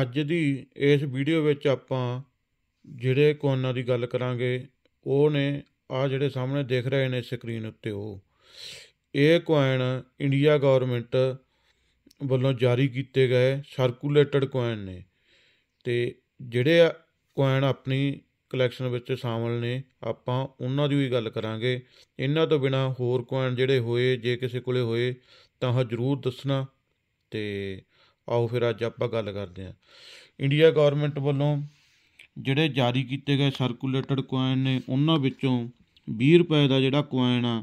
ਅੱਜ ਦੀ ਇਸ ਵੀਡੀਓ ਵਿੱਚ ਆਪਾਂ ਜਿਹੜੇ ਕੋਨਾਂ ਦੀ ਗੱਲ ਕਰਾਂਗੇ ਉਹ ਨੇ ਆ ਜਿਹੜੇ ਸਾਹਮਣੇ ਦਿਖ ਰਹੇ ਨੇ ਸਕਰੀਨ ਉੱਤੇ ਉਹ ਇਹ ਕੋਇਨ ਇੰਡੀਆ ਗਵਰਨਮੈਂਟ ਵੱਲੋਂ ਜਾਰੀ ਕੀਤੇ ਗਏ ਸਰਕੂਲੇਟਡ ਕੋਇਨ ਨੇ ਤੇ ਜਿਹੜੇ ਕੋਇਨ ਆਪਣੀ ਕਲੈਕਸ਼ਨ ਵਿੱਚ ਸ਼ਾਮਲ ਨੇ ਆਪਾਂ ਉਹਨਾਂ ਦੀ ਵੀ ਗੱਲ ਕਰਾਂਗੇ ਇਹਨਾਂ ਤੋਂ ਬਿਨਾ ਹੋਰ ਕੋਇਨ ਜਿਹੜੇ ਹੋਏ ਜੇ ਕਿਸੇ ਕੋਲੇ ਹੋਏ ਤਾਂ ਹ ਜਰੂਰ ਦੱਸਣਾ ਤੇ ਆਓ ਫਿਰ ਅੱਜ ਆਪਾਂ ਗੱਲ ਕਰਦੇ ਹਾਂ ਇੰਡੀਆ ਗਵਰਨਮੈਂਟ ਵੱਲੋਂ ਜਿਹੜੇ ਜਾਰੀ ਕੀਤੇ ਗਏ ਸਰਕੂਲੇਟਡ ਕੋਇਨ ਨੇ ਉਹਨਾਂ ਵਿੱਚੋਂ 20 ਰੁਪਏ ਦਾ ਜਿਹੜਾ ਕੋਇਨ ਆ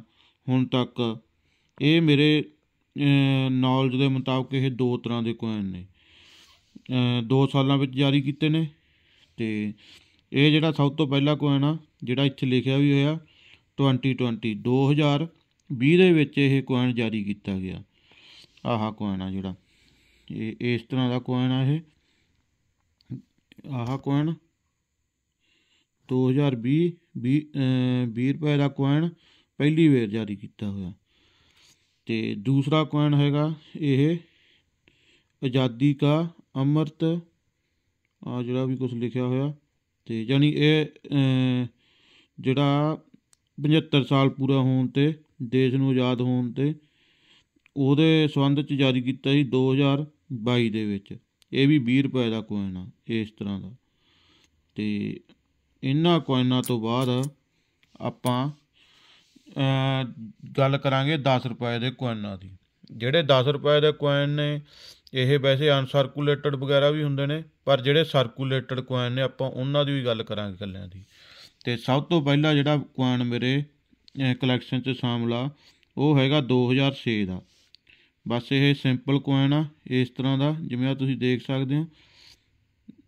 ਹੁਣ ਤੱਕ ਇਹ ਮੇਰੇ ਨੌਲੇਜ ਦੇ ਮੁਤਾਬਕ ਇਹ ਦੋ ਤਰ੍ਹਾਂ ਦੇ ਕੋਇਨ ਨੇ ਦੋ ਸਾਲਾਂ ਵਿੱਚ ਜਾਰੀ ਕੀਤੇ ਨੇ ਤੇ ਇਹ ਜਿਹੜਾ ਸਭ ਤੋਂ ਪਹਿਲਾ ਕੋਇਨ ਆ ਜਿਹੜਾ ਇੱਥੇ ਲਿਖਿਆ ਵੀ ਹੋਇਆ 2020 2020 ਦੇ ਵਿੱਚ ਇਹ ਕੋਇਨ ਜਾਰੀ ਕੀਤਾ ਗਿਆ ਆਹਾ ਕੋਇਨ ਆ ਜਿਹੜਾ ਇਹ ਇਸ ਤਰ੍ਹਾਂ ਦਾ ਕੋਇਨ ਆ ਇਹ ਆਹ ਕੋਇਨ 2020 20 ਰੁਪਏ ਦਾ ਕੋਇਨ ਪਹਿਲੀ ਵਾਰ ਜਾਰੀ ਕੀਤਾ ਹੋਇਆ ਤੇ ਦੂਸਰਾ ਕੋਇਨ ਹੈਗਾ ਇਹ ਆਜ਼ਾਦੀ ਦਾ ਅੰਮ੍ਰਿਤ ਆ ਜਿਹੜਾ ਵੀ ਕੁਝ ਲਿਖਿਆ ਹੋਇਆ ਤੇ ਯਾਨੀ ਇਹ ਜਿਹੜਾ 75 ਸਾਲ ਪੂਰਾ ਹੋਣ ਤੇ ਦੇਸ਼ ਨੂੰ ਆਜ਼ਾਦ ਹੋਣ ਤੇ ਉਹਦੇ ਸਬੰਧ ਚ ਜਾਰੀ ਕੀਤਾ ਸੀ 2000 22 ਦੇ ਵਿੱਚ ਇਹ ਵੀ 20 ਰੁਪਏ ਦਾ ਕੋਇਨ ਆ ਇਸ ਤਰ੍ਹਾਂ ਦਾ ਤੇ ਇਹਨਾਂ ਕੋਇਨਾਂ ਤੋਂ ਬਾਅਦ ਆਪਾਂ ਗੱਲ ਕਰਾਂਗੇ 10 ਰੁਪਏ ਦੇ ਕੋਇਨਾਂ ਦੀ ਜਿਹੜੇ 10 ਰੁਪਏ ਦੇ ਕੋਇਨ ਨੇ ਇਹ ਵੈਸੇ ਅਨਸਰਕੂਲੇਟਡ ਵਗੈਰਾ ਵੀ ਹੁੰਦੇ ਨੇ ਪਰ ਜਿਹੜੇ ਸਰਕੂਲੇਟਡ ਕੋਇਨ ਨੇ ਆਪਾਂ ਉਹਨਾਂ ਦੀ ਵੀ ਗੱਲ ਕਰਾਂਗੇ ਕੱਲਿਆਂ ਦੀ ਤੇ ਸਭ ਤੋਂ ਪਹਿਲਾ ਜਿਹੜਾ ਕੋਇਨ ਮੇਰੇ ਕਲੈਕਸ਼ਨ 'ਚ ਸ਼ਾਮਲਾ ਉਹ ਹੈਗਾ 2006 ਦਾ ਬਸ ਇਹ ਸਿੰਪਲ ਕੋਇਨ ਆ ਇਸ ਤਰ੍ਹਾਂ ਦਾ ਜਿਵੇਂ ਆ ਤੁਸੀਂ ਦੇਖ ਸਕਦੇ ਹੋ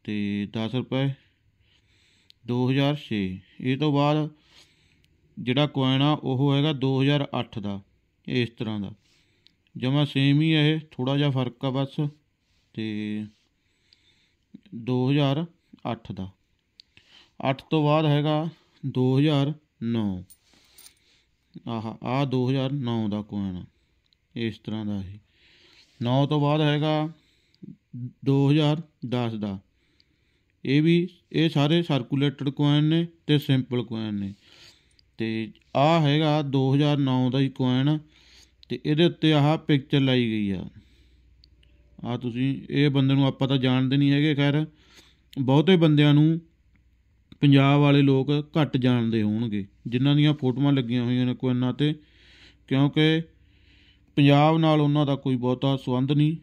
ਤੇ 10 ਰੁਪਏ 2006 ਇਹ ਤੋਂ ਬਾਅਦ ਜਿਹੜਾ ਕੋਇਨ ਆ ਉਹ ਹੈਗਾ 2008 ਦਾ ਇਸ ਤਰ੍ਹਾਂ ਦਾ ਜਮਾ ਸੇਮ ਹੀ ਇਹ ਥੋੜਾ ਜਿਹਾ ਫਰਕ ਆ ਬਸ ਤੇ 2008 ਦਾ 8 ਤੋਂ ਬਾਅਦ ਹੈਗਾ 2009 ਆਹ ਆ 2009 ਦਾ ਕੋਇਨ ਆ ਇਸ ਤਰ੍ਹਾਂ ਦਾ ਸੀ 9 ਤੋਂ ਬਾਅਦ ਹੈਗਾ 2010 ਦਾ ਇਹ ਵੀ ਇਹ ਸਾਰੇ ਸਰਕੂਲੇਟਡ ਕੋਇਨ ਨੇ ਤੇ ਸਿੰਪਲ ਕੋਇਨ ਨੇ ਤੇ ਆ ਹੈਗਾ 2009 ਦਾ ਹੀ ਕੋਇਨ ਤੇ ਇਹਦੇ ਉੱਤੇ ਆਹ ਪਿਕਚਰ ਲਾਈ ਗਈ ਆ ਆ ਤੁਸੀਂ ਇਹ ਬੰਦੇ ਨੂੰ ਆਪਾਂ ਤਾਂ ਜਾਣਦੇ ਨਹੀਂ ਹੈਗੇ ਖੈਰ ਬਹੁਤੇ ਬੰਦਿਆਂ ਨੂੰ ਪੰਜਾਬ ਵਾਲੇ ਲੋਕ ਘੱਟ ਜਾਣਦੇ ਹੋਣਗੇ ਜਿਨ੍ਹਾਂ ਦੀਆਂ ਫੋਟੋਆਂ ਲੱਗੀਆਂ ਹੋਈਆਂ ਨੇ ਕੋਇਨਾਂ ਤੇ ਕਿਉਂਕਿ ਪੰਜਾਬ ਨਾਲ ਉਹਨਾਂ ਦਾ ਕੋਈ ਬਹੁਤਾ ਸਬੰਧ ਨਹੀਂ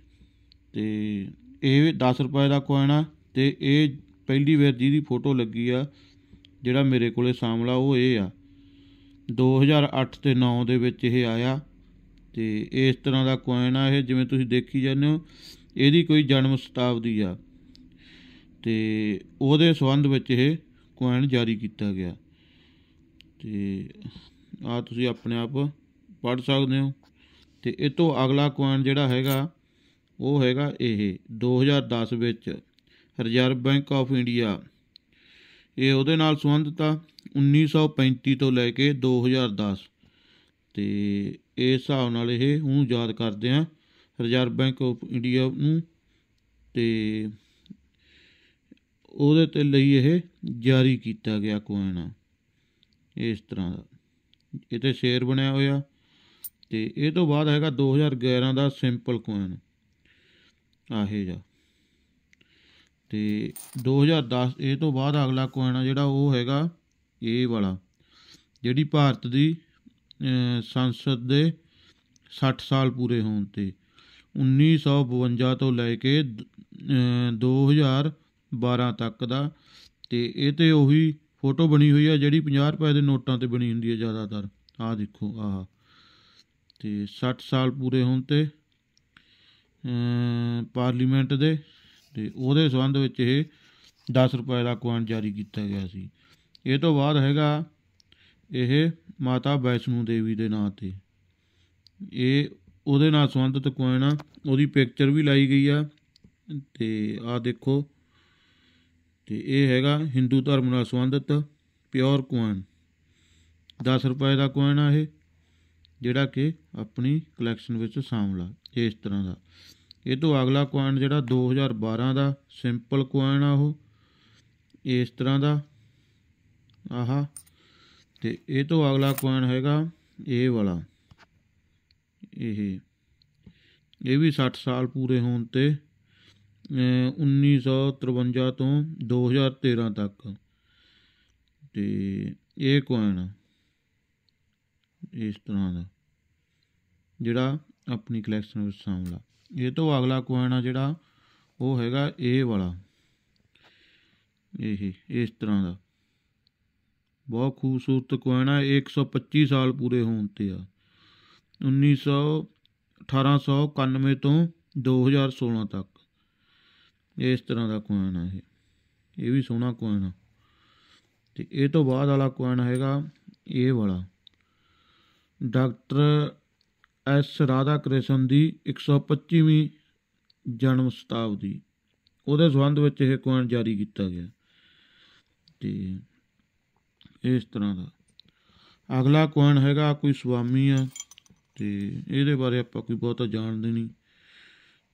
ਤੇ ਇਹ 10 ਰੁਪਏ ਦਾ ਕੋਇਨ ਆ ਤੇ ਇਹ ਪਹਿਲੀ ਵਾਰ ਜਿਹਦੀ ਫੋਟੋ ਲੱਗੀ ਆ ਜਿਹੜਾ ਮੇਰੇ ਕੋਲੇ ਸਾਹਮਣਾ ਉਹ ਇਹ ਆ 2008 ਤੇ 9 ਦੇ ਵਿੱਚ ਇਹ ਆਇਆ ਤੇ ਇਸ ਤਰ੍ਹਾਂ ਦਾ ਕੋਇਨ ਆ ਇਹ ਜਿਵੇਂ ਤੁਸੀਂ ਦੇਖੀ ਜਾਂਦੇ ਹੋ ਇਹਦੀ ਕੋਈ ਜਨਮ ਸ਼ਤਾਬਦੀ ਆ ਤੇ ਉਹਦੇ ਸਬੰਧ ਵਿੱਚ ਇਹ ਕੋਇਨ ਜਾਰੀ ਕੀਤਾ ਗਿਆ ਤੇ ਆ ਤੁਸੀਂ ਆਪਣੇ ਆਪ ਪੜ ਸਕਦੇ ਹੋ ਤੇ ਇਹ ਤੋਂ ਅਗਲਾ ਕੋਇਨ ਜਿਹੜਾ ਹੈਗਾ ਉਹ ਹੈਗਾ ਇਹ 2010 ਵਿੱਚ ਰਿਜ਼ਰਵ ਬੈਂਕ ਆਫ ਇੰਡੀਆ ਇਹ ਉਹਦੇ ਨਾਲ ਸੰਬੰਧਿਤ ਆ 1935 ਤੋਂ ਲੈ ਕੇ 2010 ਤੇ ਇਸ ਹਿਸਾਬ ਨਾਲ ਇਹ ਉਹਨੂੰ ਯਾਦ ਕਰਦੇ ਆ ਰਿਜ਼ਰਵ ਬੈਂਕ ਆਫ ਇੰਡੀਆ ਨੂੰ ਤੇ ਉਹਦੇ ਤੇ ਲਈ ਇਹ ਜਾਰੀ ਕੀਤਾ ਗਿਆ ਕੋਇਨ ਇਸ ਤਰ੍ਹਾਂ ਦਾ ਇਹ ਤੇ ਸ਼ੇਅਰ ਬਣਿਆ ਹੋਇਆ ਤੇ ਇਹ ਤੋਂ ਬਾਅਦ ਹੈਗਾ 2011 ਦਾ ਸਿੰਪਲ ਕੋਇਨ ਆਹੇ ਜਾ ਤੇ 2010 ਇਹ ਤੋਂ ਬਾਅਦ ਅਗਲਾ ਕੋਇਨ ਆ ਜਿਹੜਾ ਉਹ ਹੈਗਾ ਇਹ ਵਾਲਾ ਜਿਹੜੀ ਭਾਰਤ ਦੀ ਸੰਸਦ ਦੇ 60 ਸਾਲ ਪੂਰੇ ਹੋਣ ਤੇ 1952 ਤੋਂ ਲੈ ਕੇ 2012 ਤੱਕ ਦਾ ਤੇ ਇਹ ਤੇ ਉਹੀ ਫੋਟੋ ਬਣੀ ਹੋਈ ਆ ਜਿਹੜੀ 50 ਰੁਪਏ ਦੇ ਨੋਟਾਂ ਤੇ ਬਣੀ ਹੁੰਦੀ ਹੈ ਜ਼ਿਆਦਾਤਰ ਆਹ ਦੇਖੋ ਆਹ ਤੇ 60 ਸਾਲ ਪੂਰੇ ਹੋਣ ਤੇ ਪਾਰਲੀਮੈਂਟ ਦੇ ਤੇ ਉਹਦੇ ਸੰਬੰਧ ਵਿੱਚ ਇਹ 10 ਰੁਪਏ ਦਾ ਕੁਆਇਨ ਜਾਰੀ ਕੀਤਾ ਗਿਆ ਸੀ ਇਹ ਤੋਂ ਬਾਅਦ ਹੈਗਾ ਇਹ ਮਾਤਾ ਵੈਸ਼ਨੂ ਦੇਵੀ ਦੇ ਨਾਂ ਤੇ ਇਹ ਉਹਦੇ ਨਾਲ ਸੰਬੰਧਿਤ ਕੋਇਨ ਆ ਉਹਦੀ ਪਿਕਚਰ ਵੀ ਲਾਈ ਗਈ ਆ ਤੇ ਆ ਦੇਖੋ ਤੇ ਇਹ ਹੈਗਾ ਹਿੰਦੂ ਧਰਮ ਨਾਲ ਸੰਬੰਧਿਤ ਪਿਓਰ ਕੋਇਨ 10 ਰੁਪਏ ਦਾ ਕੋਇਨ ਆ ਇਹ ਜਿਹੜਾ ਕਿ ਆਪਣੀ ਕਲੈਕਸ਼ਨ ਵਿੱਚ ਸਾਂਭ ਲਾ ਇਸ ਤਰ੍ਹਾਂ ਦਾ ਇਹ ਤੋਂ ਅਗਲਾ ਕੋਇਨ ਜਿਹੜਾ 2012 ਦਾ ਸਿੰਪਲ ਕੋਇਨ ਆ ਉਹ ਇਸ ਤਰ੍ਹਾਂ ਦਾ ਆਹਾ ਤੇ ਇਹ ਤੋਂ ਅਗਲਾ ਕੋਇਨ ਹੈਗਾ ਇਹ ਵਾਲਾ ਇਹ ਇਹ ਵੀ 60 ਸਾਲ ਪੂਰੇ ਹੋਣ ਤੇ 1953 ਤੋਂ 2013 ਤੱਕ ਤੇ ਇਹ ਕੋਇਨ ਇਸ ਤਰ੍ਹਾਂ ਦਾ ਜਿਹੜਾ ਆਪਣੀ ਕਲੈਕਸ਼ਨ ਵਿੱਚ ਸਾਂਭ ਇਹ ਤੋਂ ਅਗਲਾ ਕੋਇਨ ਆ ਜਿਹੜਾ ਉਹ ਹੈਗਾ ਇਹ ਵਾਲਾ ਇਹ ਇਸ ਤਰ੍ਹਾਂ ਦਾ ਬਹੁਤ ਖੂਬਸੂਰਤ ਕੋਇਨ ਆ 125 ਸਾਲ ਪੂਰੇ ਹੋਣ ਤੇ ਆ 1900 1891 ਤੋਂ 2016 ਤੱਕ ਇਸ ਤਰ੍ਹਾਂ ਦਾ ਕੋਇਨ ਆ ਇਹ ਇਹ ਵੀ ਸੋਹਣਾ ਕੋਇਨ ਆ ਤੇ ਇਹ ਤੋਂ ਬਾਅਦ ਵਾਲਾ ਕੋਇਨ ਹੈਗਾ ਇਹ ਵਾਲਾ ਡਾਕਟਰ ਐਸ ਰਾਧਾ ਕ੍ਰਿਸ਼ਨ ਦੀ 125ਵੀਂ ਜਨਮ ਸ਼ਤਾਬਦੀ ਉਹਦੇ ਸੰਬੰਧ ਵਿੱਚ ਇਹ ਕੋਇਨ ਜਾਰੀ ਕੀਤਾ ਗਿਆ ਤੇ ਇਸ ਤਰ੍ਹਾਂ ਦਾ ਅਗਲਾ ਕੋਇਨ ਹੈਗਾ ਕੋਈ ਸੁਆਮੀ ਆ ਤੇ ਇਹਦੇ ਬਾਰੇ ਆਪਾਂ ਕੋਈ ਬਹੁਤਾ ਜਾਣਦੇ ਨਹੀਂ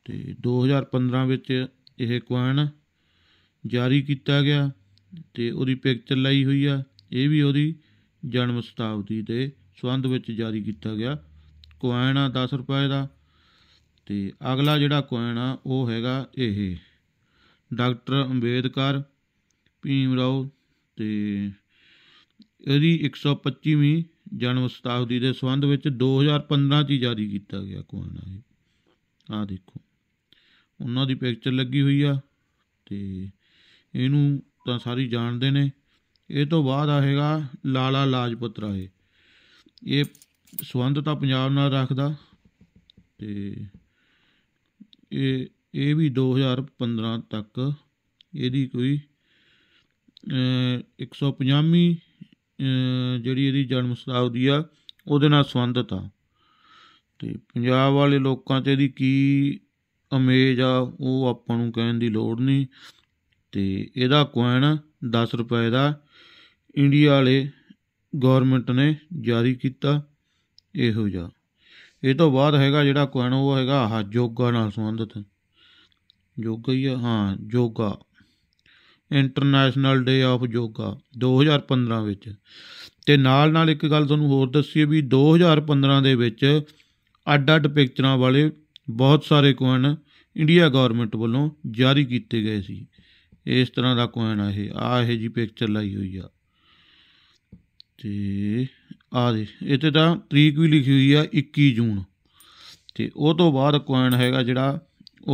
ਤੇ 2015 ਵਿੱਚ ਇਹ ਕੋਇਨ ਜਾਰੀ ਕੀਤਾ ਗਿਆ ਤੇ ਉਹਦੀ ਪਿਕਚਰ ਲਈ ਹੋਈ ਆ ਇਹ ਵੀ ਉਹਦੀ ਜਨਮ ਸ਼ਤਾਬਦੀ ਦੇ ਸਬੰਧ ਵਿੱਚ ਜਾਰੀ ਕੀਤਾ ਗਿਆ ਕੋਇਨ ਆ 10 ਰੁਪਏ ਦਾ ਤੇ ਅਗਲਾ ਜਿਹੜਾ ਕੋਇਨ ਆ ਉਹ ਹੈਗਾ ਇਹ ਡਾਕਟਰ ਅੰਬੇਦਕਰ ਭੀਮ ਰਾਓ ਤੇ ਇਹਦੀ 125ਵੀਂ ਜਨਮ ਸ਼ਤਾਬਦੀ ਦੇ ਸੰਬੰਧ ਵਿੱਚ 2015 ਚ ਜਾਰੀ ਕੀਤਾ ਗਿਆ ਕੋਇਨ ਆ ਆ ਦੇਖੋ ਉਹਨਾਂ ਦੀ ਪਿਕਚਰ ਲੱਗੀ ਹੋਈ ਆ ਤੇ ਇਹਨੂੰ ਤਾਂ ਸਾਰੀ ਜਾਣਦੇ ਨੇ ਇਹ ਤੋਂ ਬਾਅਦ ਆਏਗਾ ਲਾਲਾ ਲਾਜਪਤ ਰਾਏ ਇਹ ਸੰਬੰਧ ਤਾਂ ਪੰਜਾਬ ਨਾਲ ਰੱਖਦਾ ਤੇ ਇਹ ਇਹ ਵੀ 2015 ਤੱਕ ਇਹਦੀ ਕੋਈ 150ਵੀਂ ਜਿਹੜੀ ਇਹਦੀ ਜਨਮ ਸ਼ਤਾਬਦੀ ਆ ਉਹਦੇ ਨਾਲ ਸੰਬੰਧਤ ਆ ਤੇ ਪੰਜਾਬ ਵਾਲੇ ਲੋਕਾਂ ਤੇ ਇਹਦੀ ਕੀ ਅਮੇਜ ਆ ਉਹ ਆਪਾਂ ਨੂੰ ਕਹਿਣ ਦੀ ਲੋੜ ਨਹੀਂ ਤੇ ਇਹਦਾ ਕੋਇਨ 10 ਰੁਪਏ ਦਾ ਇੰਡੀਆ ਵਾਲੇ ਗਵਰਨਮੈਂਟ ਨੇ ਜਾਰੀ ਕੀਤਾ ਇਹੋ ਜਿਹਾ ਇਹ ਤੋਂ ਬਾਅਦ ਹੈਗਾ ਜਿਹੜਾ ਕੋਣ ਉਹ ਹੈਗਾ ਆਹ ਯੋਗਾ ਨਾਲ ਸੰਬੰਧਿਤ ਯੋਗਾ ਹੀ ਹਾਂ yoga international day of yoga 2015 ਵਿੱਚ ਤੇ ਨਾਲ ਨਾਲ ਇੱਕ ਗੱਲ ਤੁਹਾਨੂੰ ਹੋਰ ਦੱਸੀਏ ਵੀ 2015 ਦੇ ਵਿੱਚ ਅੱਡ-ਅੱਡ ਪਿਕਚਰਾਂ ਵਾਲੇ ਬਹੁਤ ਸਾਰੇ ਕੋਇਨ ਇੰਡੀਆ ਗਵਰਨਮੈਂਟ ਵੱਲੋਂ ਜਾਰੀ ਕੀਤੇ ਗਏ ਸੀ ਇਸ ਤਰ੍ਹਾਂ ਦਾ ਕੋਇਨ ਆ ਇਹ ਆ ਇਹ ਜੀ ਪਿਕਚਰ ਲਈ ਹੋਈ ਆ ਤੇ ਆ ਦੇ ਤੇ ਤਾਂ ਤਰੀਕ ਵੀ ਲਿਖੀ ਹੋਈ ਆ 21 ਜੂਨ ਤੇ ਉਹ ਤੋਂ ਬਾਅਦ ਕੋਇਨ ਹੈਗਾ ਜਿਹੜਾ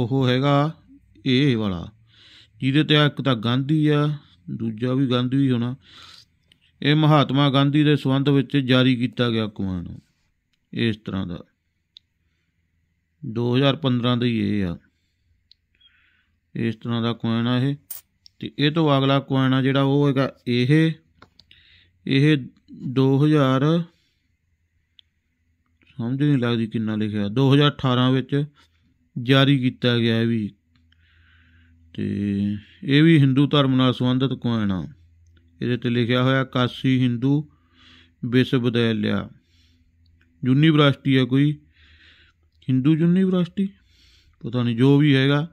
ਉਹ ਹੈਗਾ ਇਹ ਵਾਲਾ ਜਿਹਦੇ ਤੇ ਇੱਕ ਤਾਂ ਗਾਂਧੀ ਆ ਦੂਜਾ ਵੀ ਗਾਂਧੀ ਹੀ ਹੋਣਾ ਇਹ ਮਹਾਤਮਾ ਗਾਂਧੀ ਦੇ ਸੰਬੰਧ ਵਿੱਚ ਜਾਰੀ ਕੀਤਾ ਗਿਆ ਕੋਇਨ ਇਸ ਤਰ੍ਹਾਂ ਦਾ 2015 ਦਾ ਹੀ ਇਹ ਆ ਇਸ ਤਰ੍ਹਾਂ ਦਾ ਕੋਇਨ ਆ ਇਹ ਤੇ ਇਹ ਤੋਂ ਅਗਲਾ ਕੋਇਨ ਆ ਜਿਹੜਾ ਉਹ ਹੈਗਾ ਇਹ ਇਹ 2000 ਸਮਝ ਨਹੀਂ ਲੱਗਦੀ ਕਿੰਨਾ ਲਿਖਿਆ 2018 ਵਿੱਚ ਜਾਰੀ ਕੀਤਾ ਗਿਆ ਵੀ ਤੇ ਇਹ ਵੀ ਹਿੰਦੂ ਧਰਮ ਨਾਲ ਸੰਬੰਧਿਤ ਕੋਇਨ ਆ ਇਹਦੇ ਤੇ ਲਿਖਿਆ ਹੋਇਆ ਕਾਸੀ ਹਿੰਦੂ ਵਿਸ਼ਵਵਿਦਿਆਲਿਆ ਯੂਨੀਵਰਸਿਟੀ ਆ ਕੋਈ ਹਿੰਦੂ ਯੂਨੀਵਰਸਿਟੀ ਪਤਾ ਨਹੀਂ ਜੋ ਵੀ ਹੈਗਾ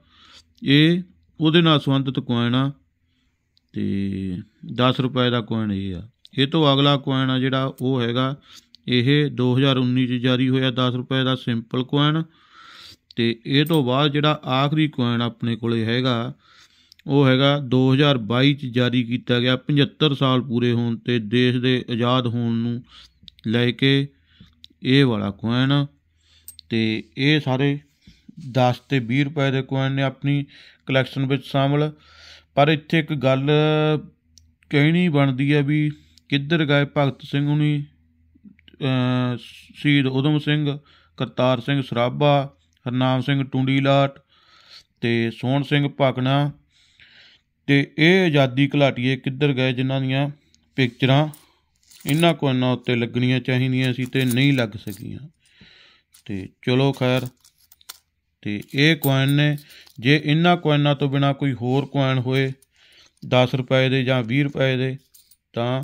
ਇਹ ਉਹਦੇ ਨਾਲ ਸੰਬੰਧਿਤ ਕੋਇਨ ਆ ਤੇ 10 ਰੁਪਏ ਦਾ ਕੋਇਨ ਇਹ ਆ ਇਹ ਤੋਂ ਅਗਲਾ ਕੋਇਨ ਆ ਜਿਹੜਾ ਉਹ ਹੈਗਾ ਇਹ 2019 ਚ ਜਾਰੀ ਹੋਇਆ 10 ਰੁਪਏ ਦਾ ਸਿੰਪਲ ਕੋਇਨ ਤੇ ਇਹ ਤੋਂ ਬਾਅਦ ਜਿਹੜਾ ਆਖਰੀ ਕੋਇਨ ਆਪਣੇ ਕੋਲੇ ਹੈਗਾ ਉਹ ਹੈਗਾ 2022 ਚ ਜਾਰੀ ਕੀਤਾ ਗਿਆ 75 ਸਾਲ ਪੂਰੇ ਹੋਣ ਤੇ ਦੇਸ਼ ਦੇ ਆਜ਼ਾਦ ਹੋਣ ਨੂੰ ਲੈ ਕੇ ਇਹ ਵਾਲਾ ਕੋਇਨ ਤੇ ਇਹ ਸਾਰੇ 10 ਤੇ 20 ਰੁਪਏ ਦੇ ਕੋਇਨ ਨੇ ਆਪਣੀ ਕਲੈਕਸ਼ਨ ਵਿੱਚ ਸ਼ਾਮਲ ਪਰ ਇੱਥੇ ਇੱਕ ਗੱਲ ਕਹਿਣੀ ਬਣਦੀ ਹੈ ਵੀ ਕਿੱਧਰ ਗਏ ਭਗਤ ਸਿੰਘ ਹੁਣੀ ਸ਼ਹੀਦ ਉਦਮ ਸਿੰਘ ਕਰਤਾਰ ਸਿੰਘ ਸਰਾਭਾ ਹਰਨਾਮ ਸਿੰਘ ਟੁੰਡੀਲਾਟ ਤੇ ਸੋਹਣ ਸਿੰਘ ਭਾਕਣਾ ਤੇ ਇਹ ਆਜ਼ਾਦੀ ਘਲਾਟੀਏ ਕਿੱਧਰ ਗਏ ਜਿਨ੍ਹਾਂ ਦੀਆਂ ਪਿਕਚਰਾਂ ਇਹਨਾਂ ਕੋਨਾਂ ਉੱਤੇ ਲੱਗਣੀਆਂ ਚਾਹੀਦੀਆਂ ਸੀ ਤੇ ਨਹੀਂ ਲੱਗ ਸਕੀਆਂ ਤੇ ਚਲੋ ਖੈਰ ਤੇ ਇਹ ਕੋਇਨ ਨੇ ਜੇ ਇਹਨਾਂ ਕੋਇਨਾਂ ਤੋਂ ਬਿਨਾ ਕੋਈ ਹੋਰ ਕੋਇਨ ਹੋਏ 10 ਰੁਪਏ ਦੇ ਜਾਂ 20 ਰੁਪਏ ਦੇ ਤਾਂ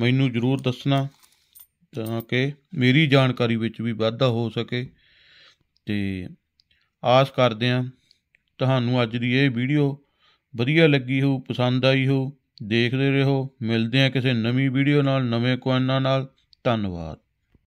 ਮੈਨੂੰ ਜ਼ਰੂਰ ਦੱਸਣਾ ਤਾਂ ਕਿ ਮੇਰੀ ਜਾਣਕਾਰੀ ਵਿੱਚ ਵੀ ਵਾਧਾ ਹੋ ਸਕੇ ਤੇ ਆਸ ਕਰਦੇ ਹਾਂ ਤੁਹਾਨੂੰ ਅੱਜ ਦੀ ਇਹ ਵੀਡੀਓ ਵਧੀਆ ਲੱਗੀ ਹੋ ਪਸੰਦ ਆਈ ਹੋ ਦੇਖਦੇ ਰਹੋ ਮਿਲਦੇ ਹਾਂ ਕਿਸੇ ਨਵੀਂ ਵੀਡੀਓ ਨਾਲ ਨਵੇਂ ਕੋਇਨਾਂ ਨਾਲ ਧੰਨਵਾਦ